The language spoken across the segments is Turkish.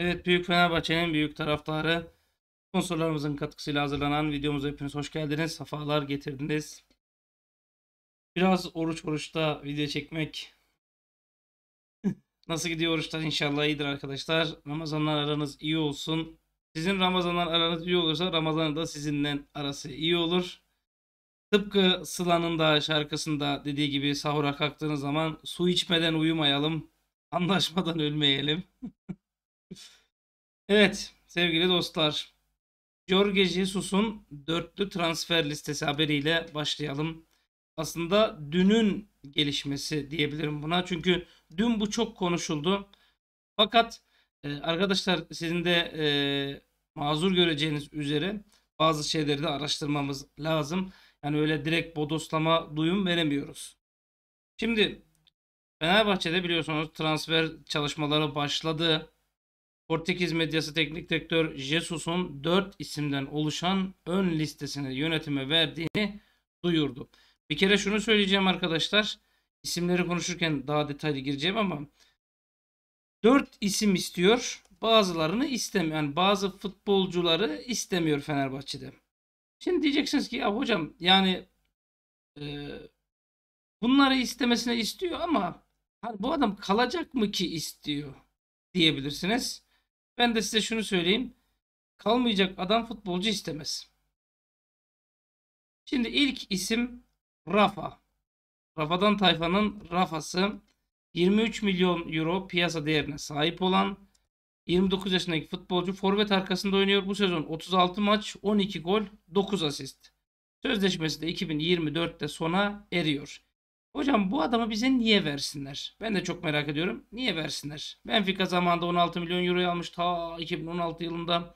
Evet Büyük Fenerbahçe'nin büyük taraftarı sponsorlarımızın katkısıyla hazırlanan videomuza hepiniz hoş geldiniz. Safalar getirdiniz. Biraz oruç oruçta video çekmek nasıl gidiyor oruçlar inşallah iyidir arkadaşlar. Ramazanlar aranız iyi olsun. Sizin Ramazanlar aranız iyi olursa Ramazan'ın da sizinle arası iyi olur. Tıpkı Sıla'nın da şarkısında dediği gibi sahura kalktığınız zaman su içmeden uyumayalım, anlaşmadan ölmeyelim. Evet sevgili dostlar. Jorge Jesus'un dörtlü transfer listesi haberiyle başlayalım. Aslında dünün gelişmesi diyebilirim buna. Çünkü dün bu çok konuşuldu. Fakat e, arkadaşlar sizin de e, mazur göreceğiniz üzere bazı şeyleri de araştırmamız lazım. Yani öyle direkt bodoslama duyum veremiyoruz. Şimdi Fenerbahçe'de biliyorsunuz transfer çalışmaları başladı. Portekiz medyası teknik direktör Jesus'un 4 isimden oluşan ön listesini yönetime verdiğini duyurdu. Bir kere şunu söyleyeceğim arkadaşlar. İsimleri konuşurken daha detaylı gireceğim ama 4 isim istiyor. Bazılarını istemiyor. Yani bazı futbolcuları istemiyor Fenerbahçe'de. Şimdi diyeceksiniz ki ya hocam yani e, bunları istemesine istiyor ama hani bu adam kalacak mı ki istiyor diyebilirsiniz. Ben de size şunu söyleyeyim. Kalmayacak adam futbolcu istemez. Şimdi ilk isim Rafa. Rafa'dan tayfanın Rafa'sı 23 milyon euro piyasa değerine sahip olan 29 yaşındaki futbolcu forvet arkasında oynuyor. Bu sezon 36 maç, 12 gol, 9 asist. Sözleşmesi de 2024'te sona eriyor. Hocam bu adamı bize niye versinler? Ben de çok merak ediyorum. Niye versinler? Benfica zamanında 16 milyon euro almış. Ta 2016 yılında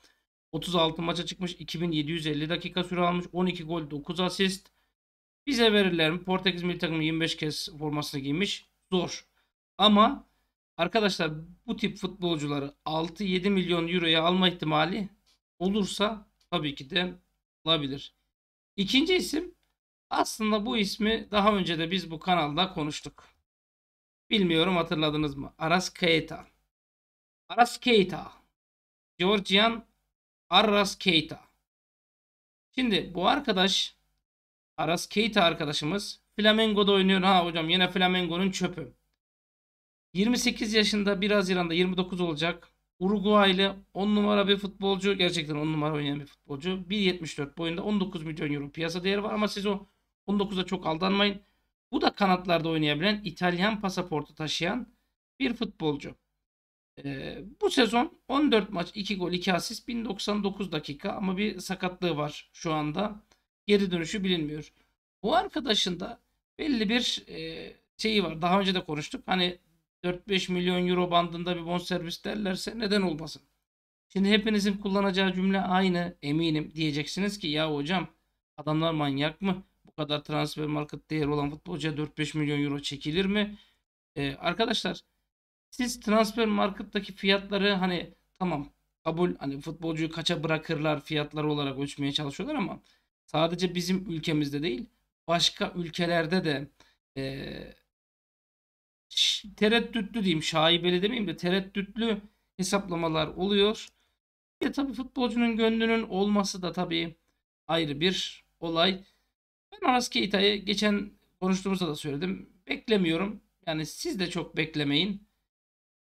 36 maça çıkmış. 2750 dakika süre almış. 12 gol 9 asist. Bize verirler mi? Portekiz milli takımı 25 kez formasını giymiş. Zor. Ama arkadaşlar bu tip futbolcuları 6-7 milyon euroya alma ihtimali olursa tabii ki de olabilir. İkinci isim aslında bu ismi daha önce de biz bu kanalda konuştuk. Bilmiyorum hatırladınız mı? Aras Keita. Aras Keita. Georgian Arras Keita. Şimdi bu arkadaş Aras Keita arkadaşımız Flamengo'da oynuyor. Ha hocam yine Flamengo'nun çöpü. 28 yaşında biraz Haziran'da 29 olacak. Uruguaylı 10 numara bir futbolcu. Gerçekten 10 numara oynayan bir futbolcu. 1.74 boyunda 19 milyon euro piyasa değeri var ama siz o 19'a çok aldanmayın. Bu da kanatlarda oynayabilen İtalyan pasaportu taşıyan bir futbolcu. Ee, bu sezon 14 maç 2 gol 2 asist 1099 dakika ama bir sakatlığı var şu anda. Geri dönüşü bilinmiyor. Bu arkadaşın da belli bir e, şeyi var. Daha önce de konuştuk. Hani 4-5 milyon euro bandında bir bonservis derlerse neden olmasın? Şimdi hepinizin kullanacağı cümle aynı eminim. Diyeceksiniz ki ya hocam adamlar manyak mı? kadar transfer market değeri olan futbolcuya 4-5 milyon euro çekilir mi? Ee, arkadaşlar siz transfer markettaki fiyatları hani tamam kabul hani futbolcuyu kaça bırakırlar fiyatları olarak ölçmeye çalışıyorlar ama sadece bizim ülkemizde değil başka ülkelerde de e, tereddütlü diyeyim şaibeli demeyeyim de tereddütlü hesaplamalar oluyor. Ve tabii futbolcunun gönlünün olması da tabii ayrı bir olay. Ben Aras Keita'yı geçen konuştuğumuzda da söyledim. Beklemiyorum. Yani siz de çok beklemeyin.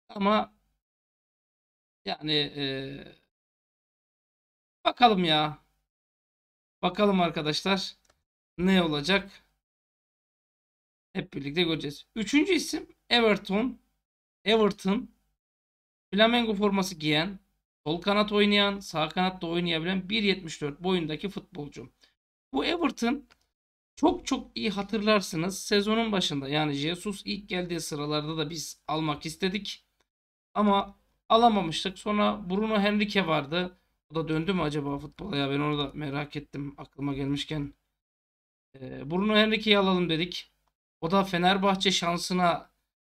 Ama yani e, bakalım ya. Bakalım arkadaşlar ne olacak? Hep birlikte göreceğiz. Üçüncü isim Everton. Everton. Flamengo forması giyen, sol kanat oynayan, sağ kanatta oynayabilen 1.74 boyundaki futbolcu. Bu Everton çok çok iyi hatırlarsınız sezonun başında yani Jesus ilk geldiği sıralarda da biz almak istedik. Ama alamamıştık. Sonra Bruno Henrique vardı. O da döndü mü acaba futbola ya ben onu da merak ettim aklıma gelmişken. Ee, Bruno Henrique'yi alalım dedik. O da Fenerbahçe şansına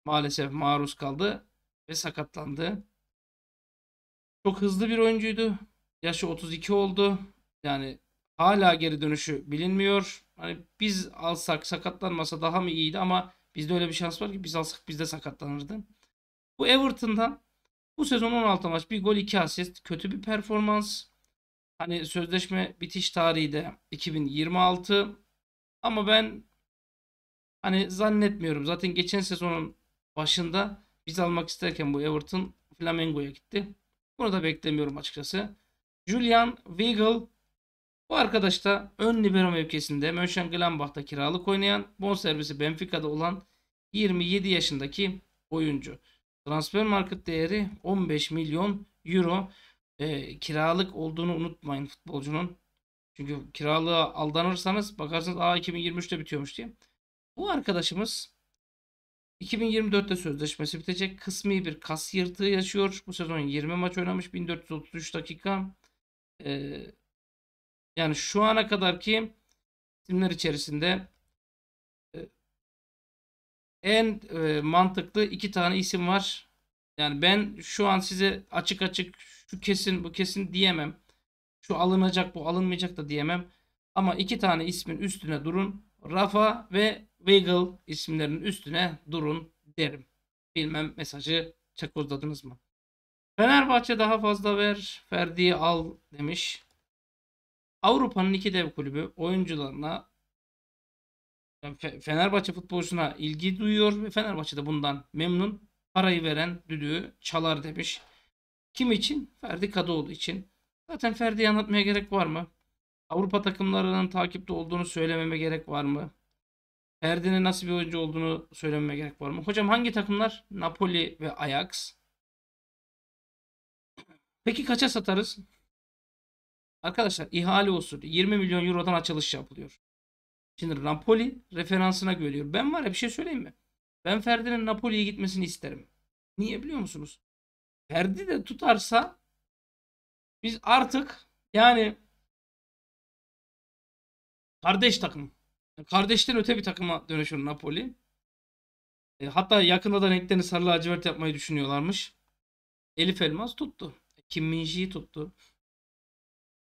maalesef maruz kaldı ve sakatlandı. Çok hızlı bir oyuncuydu. Yaşı 32 oldu. Yani hala geri dönüşü bilinmiyor. Hani biz alsak sakatlanmasa daha mı iyiydi ama bizde öyle bir şans var ki biz alsak biz de sakatlanırdı. Bu Everton'dan bu sezon 16 maç bir gol 2 asist kötü bir performans. Hani sözleşme bitiş tarihi de 2026 ama ben hani zannetmiyorum. Zaten geçen sezonun başında biz almak isterken bu Everton Flamengo'ya gitti. Bunu da beklemiyorum açıkçası. Julian Weigl bu arkadaş da ön libero mevkisinde Mönchengladbach'ta kiralık oynayan, bonservisi Benfica'da olan 27 yaşındaki oyuncu. Transfer market değeri 15 milyon euro. E, kiralık olduğunu unutmayın futbolcunun. Çünkü kiralığa aldanırsanız bakarsınız a 2023'te bitiyormuş diye. Bu arkadaşımız 2024'te sözleşmesi bitecek. Kısmi bir kas yırtığı yaşıyor. Bu sezon 20 maç oynamış. 1433 dakika. Ee, yani şu ana kadarki isimler içerisinde e, en e, mantıklı iki tane isim var. Yani ben şu an size açık açık şu kesin bu kesin diyemem. Şu alınacak bu alınmayacak da diyemem. Ama iki tane ismin üstüne durun. Rafa ve Weigel isimlerinin üstüne durun derim. Bilmem mesajı çakozladınız mı? Fenerbahçe daha fazla ver, Ferdi'yi al demiş. Avrupa'nın iki dev kulübü oyuncularına Fenerbahçe futbolcusuna ilgi duyuyor ve Fenerbahçe de bundan memnun. Parayı veren düdüğü çalar demiş. Kim için? Ferdi Kadıoğlu için. Zaten Ferdi'yi anlatmaya gerek var mı? Avrupa takımlarının takipte olduğunu söylememe gerek var mı? Ferdi'nin nasıl bir oyuncu olduğunu söylememe gerek var mı? Hocam hangi takımlar? Napoli ve Ajax. Peki kaça satarız? Arkadaşlar ihale usulü 20 milyon eurodan açılış yapılıyor. Şimdi Napoli referansına görüyor. Ben var ya bir şey söyleyeyim mi? Ben Ferdi'nin Napoli'ye gitmesini isterim. Niye biliyor musunuz? Ferdi de tutarsa biz artık yani kardeş takım. Kardeşten öte bir takıma dönüşür Napoli. E, hatta yakında da renklerini sarı lacivert yapmayı düşünüyorlarmış. Elif Elmas tuttu. Kim Minji'yi tuttu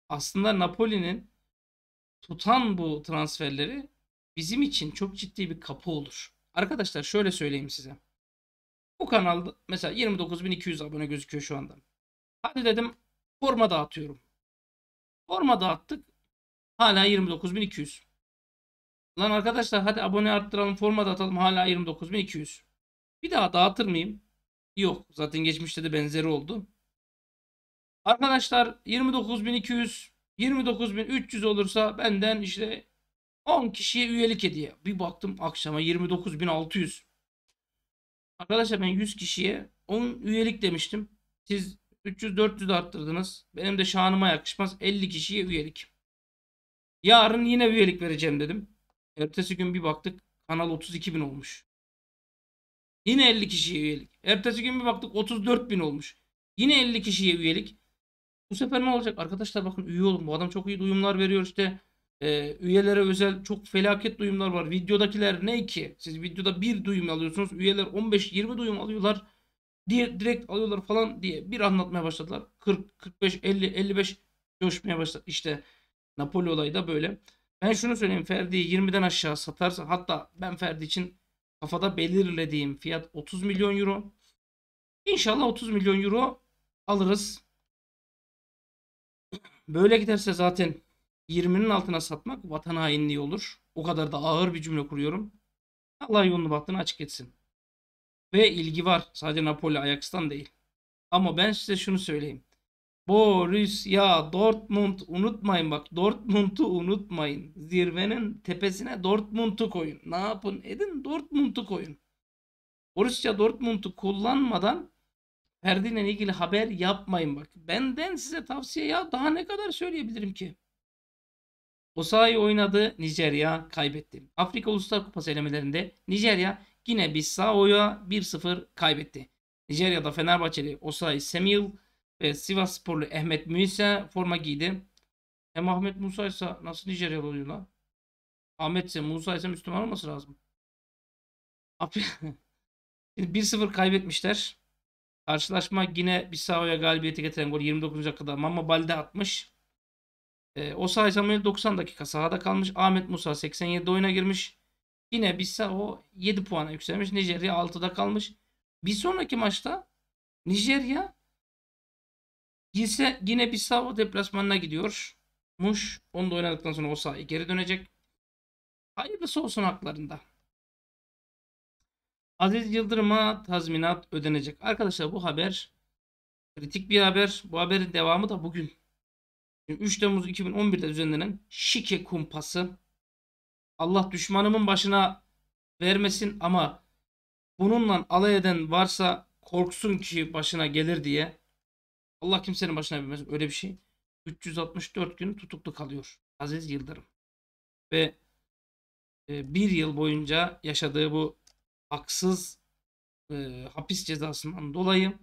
aslında Napoli'nin tutan bu transferleri bizim için çok ciddi bir kapı olur. Arkadaşlar şöyle söyleyeyim size. Bu kanalda mesela 29.200 abone gözüküyor şu anda. Hadi dedim forma dağıtıyorum. Forma dağıttık. Hala 29.200. Lan arkadaşlar hadi abone arttıralım forma dağıtalım hala 29.200. Bir daha dağıtır mıyım? Yok. Zaten geçmişte de benzeri oldu. Arkadaşlar 29.200 29.300 olursa benden işte 10 kişiye üyelik hediye. Bir baktım akşama 29.600. Arkadaşlar ben 100 kişiye 10 üyelik demiştim. Siz 300-400 arttırdınız. Benim de şanıma yakışmaz. 50 kişiye üyelik. Yarın yine üyelik vereceğim dedim. Ertesi gün bir baktık kanal 32.000 olmuş. Yine 50 kişiye üyelik. Ertesi gün bir baktık 34.000 olmuş. Yine 50 kişiye üyelik. Bu sefer ne olacak? Arkadaşlar bakın üye olun. Bu adam çok iyi duyumlar veriyor işte. E, üyelere özel çok felaket duyumlar var. Videodakiler ne ki? Siz videoda bir duyum alıyorsunuz. Üyeler 15-20 duyum alıyorlar. Diye, direkt alıyorlar falan diye bir anlatmaya başladılar. 40, 45, 50, 55 coşmaya başladı. İşte Napoli olayı da böyle. Ben şunu söyleyeyim. Ferdi'yi 20'den aşağı satarsa hatta ben Ferdi için kafada belirlediğim fiyat 30 milyon euro. İnşallah 30 milyon euro alırız. Böyle giderse zaten 20'nin altına satmak vatan hainliği olur. O kadar da ağır bir cümle kuruyorum. Allah yolunu baktığını açık etsin. Ve ilgi var. Sadece Napoli Ajax'tan değil. Ama ben size şunu söyleyeyim. Borussia Dortmund unutmayın bak. Dortmund'u unutmayın. Zirvenin tepesine Dortmund'u koyun. Ne yapın edin Dortmund'u koyun. Borussia Dortmund'u kullanmadan Ferdi'yle ilgili haber yapmayın bak. Benden size tavsiye ya daha ne kadar söyleyebilirim ki? Osayi oynadı, Nijerya kaybetti. Afrika Uluslar Kupası elemelerinde Nijerya yine Bissau'ya 1-0 kaybetti. Nijerya'da Fenerbahçeli Osayi Semil ve Sivas Sporlu Ahmet Müise forma giydi. Hem Ahmet Musa ise nasıl Nijeryalı oluyor lan? Ahmet ise Musa ise Müslüman olması lazım. 1-0 kaybetmişler. Karşılaşma yine Bissau'ya galibiyeti getiren gol 29. dakikada Mamma Balde atmış. E, Osay Samuel 90 dakika sahada kalmış. Ahmet Musa 87 oyuna girmiş. Yine Bissau 7 puana yükselmiş. Nijerya 6'da kalmış. Bir sonraki maçta Nijerya Gilse yine Bissau deplasmanına gidiyor. Muş onu da oynadıktan sonra o sahaya geri dönecek. Hayırlısı olsun haklarında. Aziz Yıldırım'a tazminat ödenecek. Arkadaşlar bu haber kritik bir haber. Bu haberin devamı da bugün. 3 Temmuz 2011'de düzenlenen Şike Kumpası. Allah düşmanımın başına vermesin ama bununla alay eden varsa korksun ki başına gelir diye. Allah kimsenin başına vermesin öyle bir şey. 364 gün tutuklu kalıyor Aziz Yıldırım. Ve e, bir yıl boyunca yaşadığı bu haksız e, hapis cezasından dolayı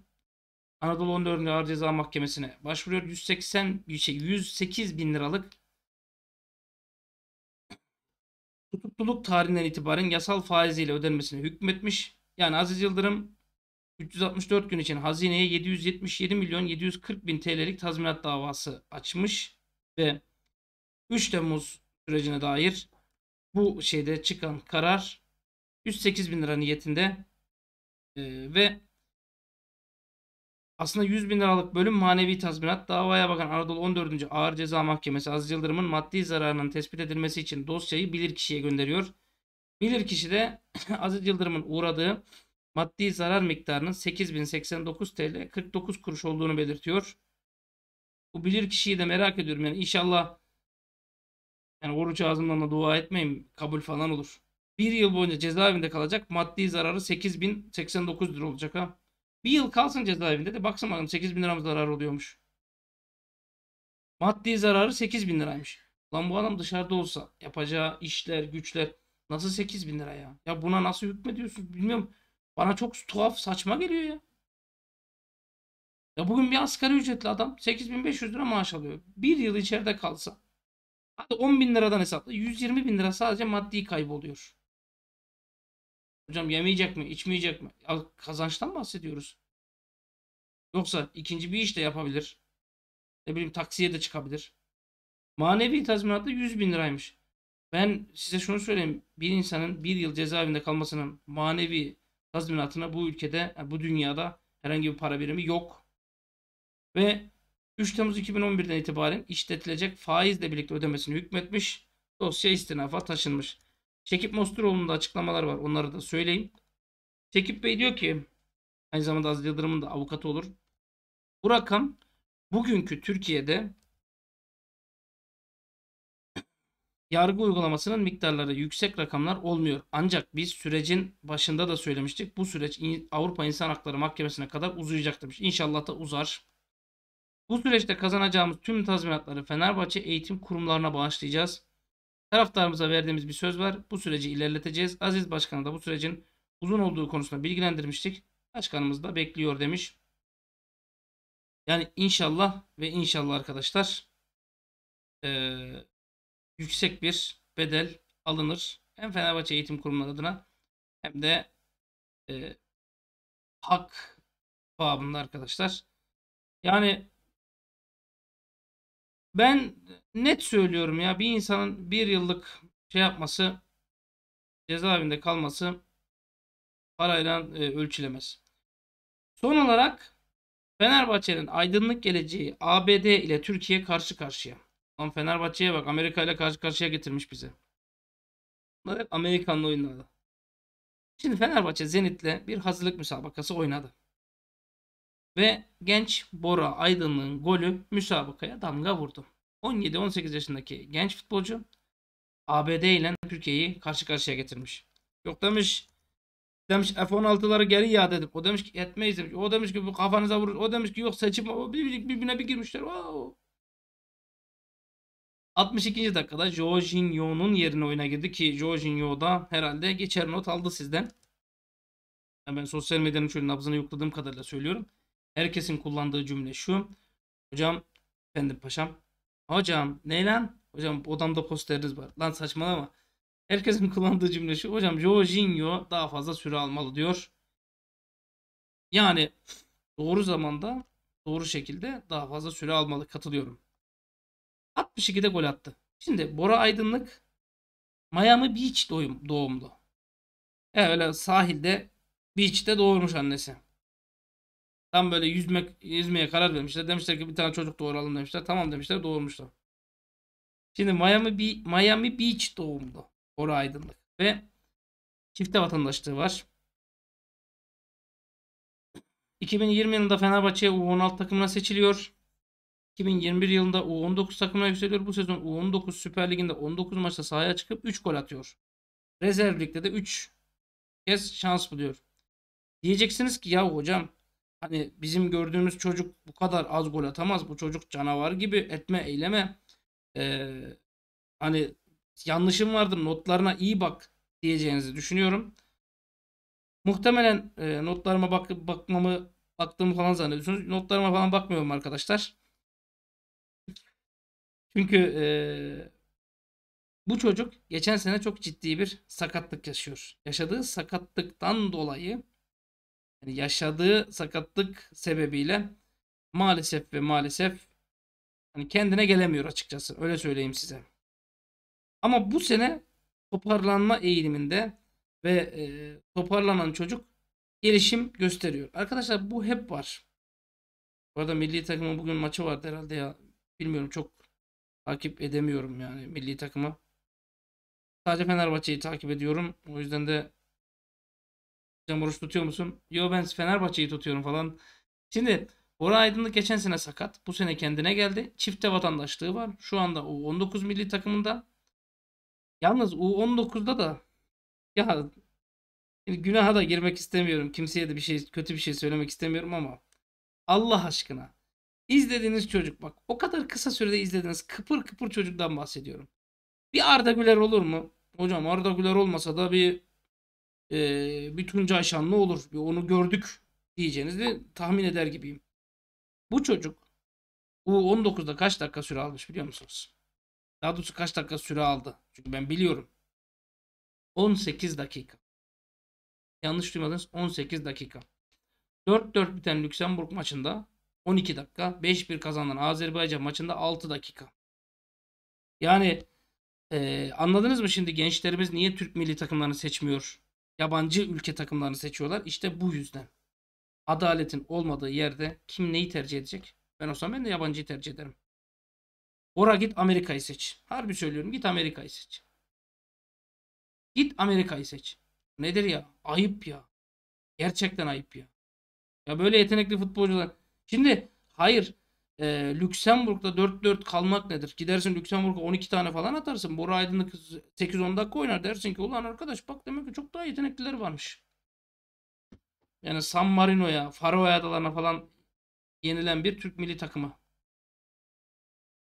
Anadolu 14. Ağır Ceza Mahkemesi'ne başvuruyor. 180 şey, 108 bin liralık tutukluluk tarihinden itibaren yasal faiziyle ödenmesine hükmetmiş. Yani Aziz Yıldırım 364 gün için hazineye 777 milyon 740 bin TL'lik tazminat davası açmış ve 3 Temmuz sürecine dair bu şeyde çıkan karar 108 bin lira niyetinde ee, ve aslında 100 bin liralık bölüm manevi tazminat davaya bakan Anadolu 14. Ağır Ceza Mahkemesi Aziz Yıldırım'ın maddi zararının tespit edilmesi için dosyayı bilirkişiye gönderiyor. Bilirkişi de Aziz Yıldırım'ın uğradığı maddi zarar miktarının 8089 TL 49 kuruş olduğunu belirtiyor. Bu bilirkişiyi de merak ediyorum yani inşallah yani oruç ağzımdan da dua etmeyin kabul falan olur. Bir yıl boyunca cezaevinde kalacak. Maddi zararı 8089 lira olacak ha. Bir yıl kalsın cezaevinde de baksın bakalım 8000 lira mı zarar oluyormuş. Maddi zararı 8000 liraymış. Lan bu adam dışarıda olsa yapacağı işler, güçler nasıl 8000 lira ya? Ya buna nasıl hükmediyorsunuz bilmiyorum. Bana çok tuhaf, saçma geliyor ya. Ya bugün bir asgari ücretli adam 8500 lira maaş alıyor. Bir yıl içeride kalsa. Hadi 10 bin liradan hesapla. 120 bin lira sadece maddi kayboluyor. Hocam yemeyecek mi? içmeyecek mi? Ya kazançtan bahsediyoruz. Yoksa ikinci bir iş de yapabilir. Ne bileyim taksiye de çıkabilir. Manevi tazminatta 100 bin liraymış. Ben size şunu söyleyeyim. Bir insanın bir yıl cezaevinde kalmasının manevi tazminatına bu ülkede, bu dünyada herhangi bir para birimi yok. Ve 3 Temmuz 2011'den itibaren işletilecek faizle birlikte ödemesini hükmetmiş. Dosya istinafa taşınmış çekip Mosturoğlu'nun da açıklamalar var. Onları da söyleyeyim. çekip Bey diyor ki aynı zamanda Aziz Yıldırım'ın da avukatı olur. Bu rakam bugünkü Türkiye'de yargı uygulamasının miktarları yüksek rakamlar olmuyor. Ancak biz sürecin başında da söylemiştik. Bu süreç Avrupa İnsan Hakları Mahkemesi'ne kadar uzayacak demiş. İnşallah da uzar. Bu süreçte kazanacağımız tüm tazminatları Fenerbahçe eğitim kurumlarına bağışlayacağız. Taraftarımıza verdiğimiz bir söz var. Bu süreci ilerleteceğiz. Aziz Başkan'ı da bu sürecin uzun olduğu konusunda bilgilendirmiştik. Başkanımız da bekliyor demiş. Yani inşallah ve inşallah arkadaşlar e, yüksek bir bedel alınır. Hem Fenerbahçe Eğitim Kurumu adına hem de e, hak babında arkadaşlar. Yani ben net söylüyorum ya bir insanın bir yıllık şey yapması cezaevinde kalması parayla e, ölçülemez. Son olarak Fenerbahçe'nin aydınlık geleceği ABD ile Türkiye karşı karşıya. Lan Fenerbahçe'ye bak Amerika ile karşı karşıya getirmiş bizi. Bunlar hep Amerikanlı oyunlardı. Şimdi Fenerbahçe Zenit'le bir hazırlık müsabakası oynadı. Ve genç Bora Aydınlık'ın golü müsabakaya damga vurdu. 17-18 yaşındaki genç futbolcu ABD ile Türkiye'yi karşı karşıya getirmiş. Yok demiş demiş F-16'ları geri iade edip o demiş ki etmeyiz demiş. O demiş ki bu kafanıza vurur. O demiş ki yok seçim o birbirine, bir girmişler. Wow. 62. dakikada Jorginho'nun yerine oyuna girdi ki Jorginho da herhalde geçer not aldı sizden. Ben sosyal medyanın şöyle nabzını yokladığım kadarıyla söylüyorum. Herkesin kullandığı cümle şu. Hocam, efendim paşam Hocam ne lan? Hocam odamda posteriniz var. Lan saçmalama. Herkesin kullandığı cümle şu. Hocam Jorginho daha fazla süre almalı diyor. Yani doğru zamanda doğru şekilde daha fazla süre almalı. Katılıyorum. 62'de gol attı. Şimdi Bora Aydınlık Miami Beach doğum, doğumlu. Evet öyle sahilde Beach'te doğurmuş annesi. Tam böyle yüzmek, yüzmeye karar vermişler. Demişler ki bir tane çocuk doğuralım demişler. Tamam demişler doğurmuşlar. Şimdi Miami, Be Miami Beach doğumlu. Bora Aydınlık. Ve çifte vatandaşlığı var. 2020 yılında Fenerbahçe U16 takımına seçiliyor. 2021 yılında U19 takımına yükseliyor. Bu sezon U19 Süper Ligi'nde 19 maçta sahaya çıkıp 3 gol atıyor. Rezerv Lig'de de 3 kez şans buluyor. Diyeceksiniz ki ya hocam Hani bizim gördüğümüz çocuk bu kadar az gol atamaz. Bu çocuk canavar gibi etme eyleme. Ee, hani yanlışım vardır notlarına iyi bak diyeceğinizi düşünüyorum. Muhtemelen e, notlarıma bak bakmamı baktığımı falan zannediyorsunuz. Notlarıma falan bakmıyorum arkadaşlar. Çünkü e, bu çocuk geçen sene çok ciddi bir sakatlık yaşıyor. Yaşadığı sakatlıktan dolayı yani yaşadığı sakatlık sebebiyle maalesef ve maalesef hani kendine gelemiyor açıkçası. Öyle söyleyeyim size. Ama bu sene toparlanma eğiliminde ve e, toparlanan çocuk gelişim gösteriyor. Arkadaşlar bu hep var. Bu arada milli takımın bugün maçı vardı herhalde ya. Bilmiyorum çok takip edemiyorum yani milli takımı. Sadece Fenerbahçe'yi takip ediyorum. O yüzden de sen Boruş tutuyor musun? Yo ben Fenerbahçe'yi tutuyorum falan. Şimdi Bora Aydınlık geçen sene sakat. Bu sene kendine geldi. Çifte vatandaşlığı var. Şu anda U19 milli takımında. Yalnız U19'da da ya günaha da girmek istemiyorum. Kimseye de bir şey kötü bir şey söylemek istemiyorum ama Allah aşkına izlediğiniz çocuk bak o kadar kısa sürede izlediğiniz kıpır kıpır çocuktan bahsediyorum. Bir Arda Güler olur mu? Hocam Arda Güler olmasa da bir e, bir Tuncay Şan ne olur bir onu gördük diyeceğinizi tahmin eder gibiyim. Bu çocuk U19'da kaç dakika süre almış biliyor musunuz? Daha doğrusu kaç dakika süre aldı? Çünkü ben biliyorum. 18 dakika. Yanlış duymadınız 18 dakika. 4-4 biten Lüksemburg maçında 12 dakika. 5-1 kazanan Azerbaycan maçında 6 dakika. Yani e, anladınız mı şimdi gençlerimiz niye Türk milli takımlarını seçmiyor? yabancı ülke takımlarını seçiyorlar. İşte bu yüzden. Adaletin olmadığı yerde kim neyi tercih edecek? Ben olsam ben de yabancıyı tercih ederim. Ora git Amerika'yı seç. Harbi söylüyorum git Amerika'yı seç. Git Amerika'yı seç. Nedir ya? Ayıp ya. Gerçekten ayıp ya. Ya böyle yetenekli futbolcular. Şimdi hayır e, Lüksemburg'da 4-4 kalmak nedir? Gidersin Lüksemburg'a 12 tane falan atarsın. Bora Aydınlık 8-10 dakika oynar dersin ki ulan arkadaş bak demek ki çok daha yetenekliler varmış. Yani San Marino'ya, Faroe Adalarına falan yenilen bir Türk milli takımı.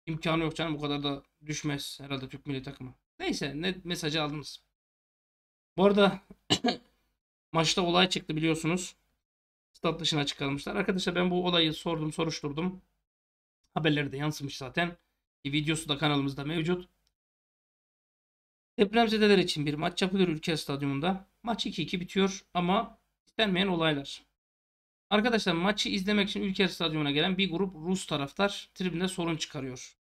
İmkanı yok canım bu kadar da düşmez herhalde Türk milli takımı. Neyse ne mesajı aldınız. Bu arada maçta olay çıktı biliyorsunuz. Stat dışına çıkarmışlar. Arkadaşlar ben bu olayı sordum soruşturdum haberleri de yansımış zaten. E, videosu da kanalımızda mevcut. Depremzedeler için bir maç yapılıyor ülke stadyumunda. Maç 2-2 bitiyor ama istenmeyen olaylar. Arkadaşlar maçı izlemek için ülke stadyumuna gelen bir grup Rus taraftar tribünde sorun çıkarıyor.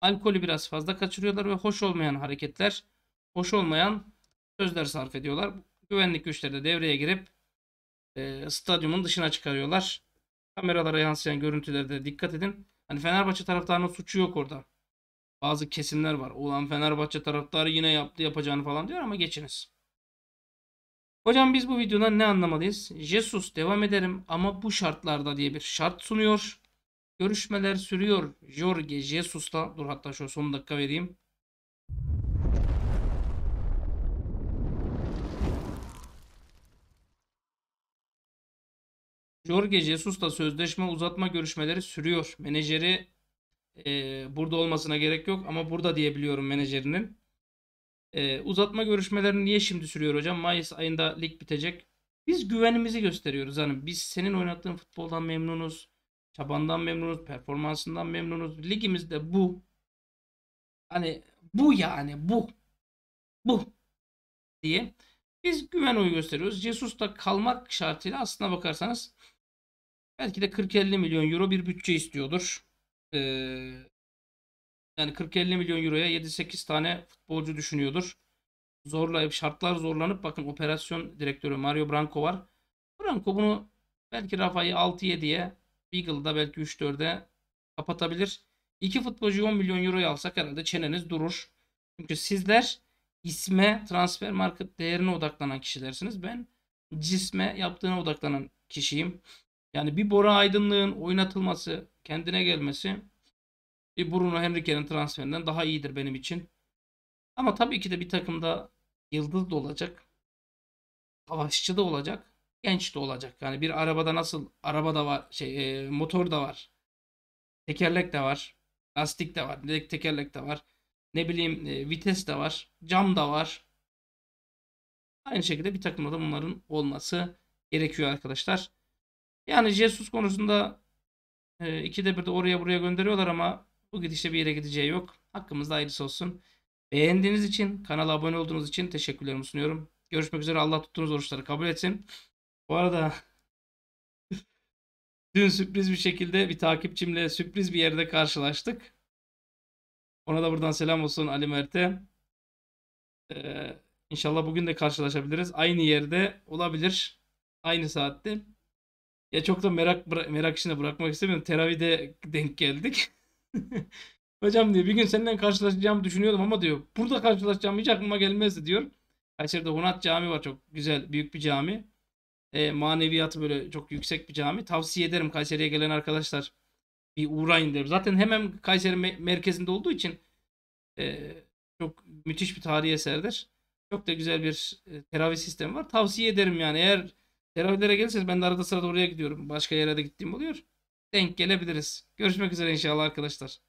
Alkolü biraz fazla kaçırıyorlar ve hoş olmayan hareketler, hoş olmayan sözler sarf ediyorlar. Güvenlik güçleri de devreye girip e, stadyumun dışına çıkarıyorlar. Kameralara yansıyan görüntülerde dikkat edin. Hani Fenerbahçe taraftarının suçu yok orada. Bazı kesimler var. Olan Fenerbahçe taraftarı yine yaptı yapacağını falan diyor ama geçiniz. Hocam biz bu videodan ne anlamalıyız? Jesus devam ederim ama bu şartlarda diye bir şart sunuyor. Görüşmeler sürüyor Jorge Jesus'la. Dur hatta şu son dakika vereyim. Jorge Jesus'la sözleşme uzatma görüşmeleri sürüyor. Menajeri e, burada olmasına gerek yok ama burada diyebiliyorum menajerinin. E, uzatma görüşmelerini niye şimdi sürüyor hocam? Mayıs ayında lig bitecek. Biz güvenimizi gösteriyoruz. Hani biz senin oynattığın futboldan memnunuz. Çabandan memnunuz. Performansından memnunuz. Ligimizde bu. Hani bu yani bu. Bu diye. Biz güven oyu gösteriyoruz. Jesus'ta kalmak şartıyla aslına bakarsanız Belki de 40-50 milyon euro bir bütçe istiyordur. Ee, yani 40-50 milyon euroya 7-8 tane futbolcu düşünüyordur. Zorlayıp şartlar zorlanıp bakın operasyon direktörü Mario Branco var. Branco bunu belki Rafa'yı 6-7'ye Beagle'da belki 3-4'e kapatabilir. İki futbolcu 10 milyon euroya alsak herhalde çeneniz durur. Çünkü sizler isme transfer market değerine odaklanan kişilersiniz. Ben cisme yaptığına odaklanan kişiyim. Yani bir Bora Aydınlığın oynatılması, kendine gelmesi bir Bruno Henrique'nin transferinden daha iyidir benim için. Ama tabii ki de bir takımda yıldız da olacak. Savaşçı da olacak. Genç de olacak. Yani bir arabada nasıl araba da var, şey e, motor da var. Tekerlek de var. Lastik de var. Direkt tekerlek de var. Ne bileyim e, vites de var. Cam da var. Aynı şekilde bir takımda da bunların olması gerekiyor arkadaşlar. Yani Jesus konusunda e, ikide bir de oraya buraya gönderiyorlar ama bu gidişte bir yere gideceği yok. Hakkımızda hayırlısı olsun. Beğendiğiniz için, kanala abone olduğunuz için teşekkürlerimi sunuyorum. Görüşmek üzere. Allah tuttuğunuz oruçları kabul etsin. Bu arada dün sürpriz bir şekilde bir takipçimle sürpriz bir yerde karşılaştık. Ona da buradan selam olsun Ali Mert'e. Ee, inşallah bugün de karşılaşabiliriz. Aynı yerde olabilir. Aynı saatte. Ya çok da merak merak işine bırakmak istemiyorum. Teravide denk geldik. Hocam diyor bir gün senden karşılaşacağımı düşünüyordum ama diyor burada karşılaşacağım hiç aklıma gelmezdi diyor. Kayseri'de Hunat Cami var çok güzel büyük bir cami. E, maneviyatı böyle çok yüksek bir cami. Tavsiye ederim Kayseri'ye gelen arkadaşlar bir uğrayın derim. Zaten hemen Kayseri me- merkezinde olduğu için e, çok müthiş bir tarihi eserdir. Çok da güzel bir e, teravih sistemi var. Tavsiye ederim yani eğer Teravillere gelirseniz ben de arada sırada oraya gidiyorum. Başka yere de gittiğim oluyor. Denk gelebiliriz. Görüşmek üzere inşallah arkadaşlar.